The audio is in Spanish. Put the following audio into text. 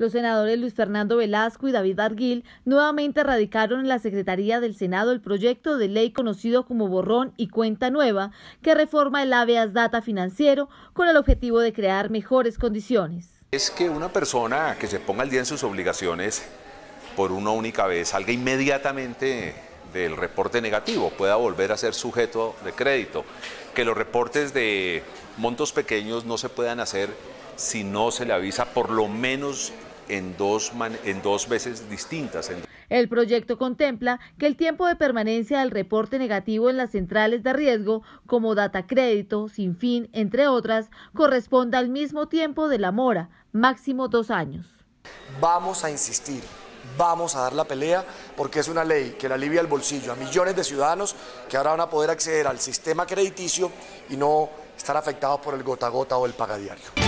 Los senadores Luis Fernando Velasco y David Arguil nuevamente radicaron en la Secretaría del Senado el proyecto de ley conocido como Borrón y Cuenta Nueva, que reforma el habeas data financiero con el objetivo de crear mejores condiciones. Es que una persona que se ponga al día en sus obligaciones por una única vez salga inmediatamente del reporte negativo, pueda volver a ser sujeto de crédito, que los reportes de montos pequeños no se puedan hacer si no se le avisa por lo menos en dos, veces distintas. el proyecto contempla que el tiempo de permanencia del reporte negativo en las centrales de riesgo, como data crédito, sin fin, entre otras, corresponda al mismo tiempo de la mora, máximo dos años. Vamos a insistir, vamos a dar la pelea porque es una ley que le alivia el bolsillo a millones de ciudadanos que ahora van a poder acceder al sistema crediticio y no estar afectados por el gota a gota o el pagadiario.